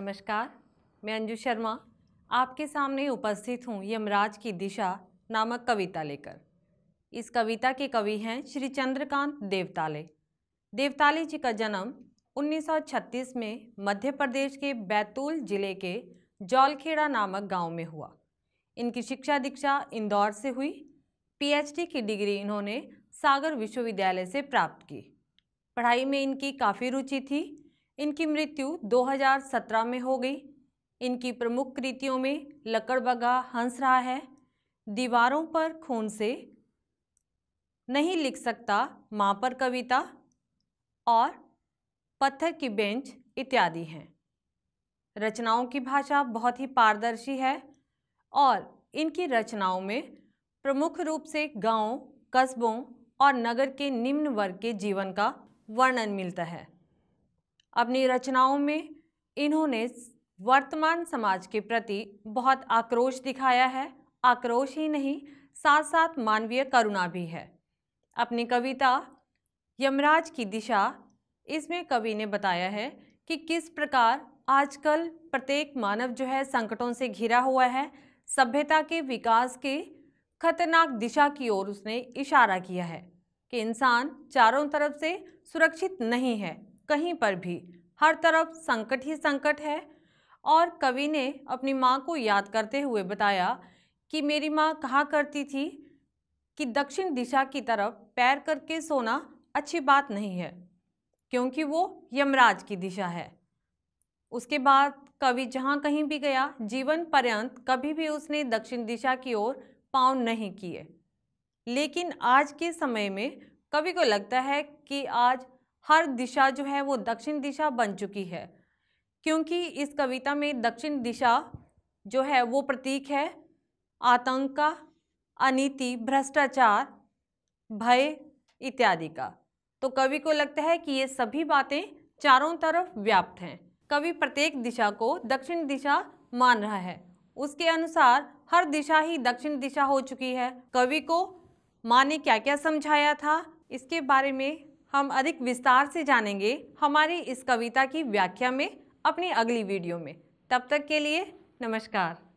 नमस्कार मैं अंजू शर्मा आपके सामने उपस्थित हूँ यमराज की दिशा नामक कविता लेकर इस कविता के कवि हैं श्री चंद्रकांत देवताले देवताले जी का जन्म 1936 में मध्य प्रदेश के बैतूल जिले के जौलखेड़ा नामक गांव में हुआ इनकी शिक्षा दीक्षा इंदौर से हुई पीएचडी की डिग्री इन्होंने सागर विश्वविद्यालय से प्राप्त की पढ़ाई में इनकी काफ़ी रुचि थी इनकी मृत्यु 2017 में हो गई इनकी प्रमुख कृतियों में लकड़बगा हंस रहा है दीवारों पर खून से नहीं लिख सकता माँ पर कविता और पत्थर की बेंच इत्यादि हैं रचनाओं की भाषा बहुत ही पारदर्शी है और इनकी रचनाओं में प्रमुख रूप से गांव, कस्बों और नगर के निम्न वर्ग के जीवन का वर्णन मिलता है अपनी रचनाओं में इन्होंने वर्तमान समाज के प्रति बहुत आक्रोश दिखाया है आक्रोश ही नहीं साथ साथ मानवीय करुणा भी है अपनी कविता यमराज की दिशा इसमें कवि ने बताया है कि किस प्रकार आजकल प्रत्येक मानव जो है संकटों से घिरा हुआ है सभ्यता के विकास के खतरनाक दिशा की ओर उसने इशारा किया है कि इंसान चारों तरफ से सुरक्षित नहीं है कहीं पर भी हर तरफ संकट ही संकट है और कवि ने अपनी माँ को याद करते हुए बताया कि मेरी माँ कहा करती थी कि दक्षिण दिशा की तरफ पैर करके सोना अच्छी बात नहीं है क्योंकि वो यमराज की दिशा है उसके बाद कवि जहाँ कहीं भी गया जीवन पर्यंत कभी भी उसने दक्षिण दिशा की ओर पाँव नहीं किए लेकिन आज के समय में कवि को लगता है कि आज हर दिशा जो है वो दक्षिण दिशा बन चुकी है क्योंकि इस कविता में दक्षिण दिशा जो है वो प्रतीक है आतंक का अनिति भ्रष्टाचार भय इत्यादि का तो कवि को लगता है कि ये सभी बातें चारों तरफ व्याप्त हैं कवि प्रत्येक दिशा को दक्षिण दिशा मान रहा है उसके अनुसार हर दिशा ही दक्षिण दिशा हो चुकी है कवि को माँ ने क्या क्या समझाया था इसके बारे में हम अधिक विस्तार से जानेंगे हमारी इस कविता की व्याख्या में अपनी अगली वीडियो में तब तक के लिए नमस्कार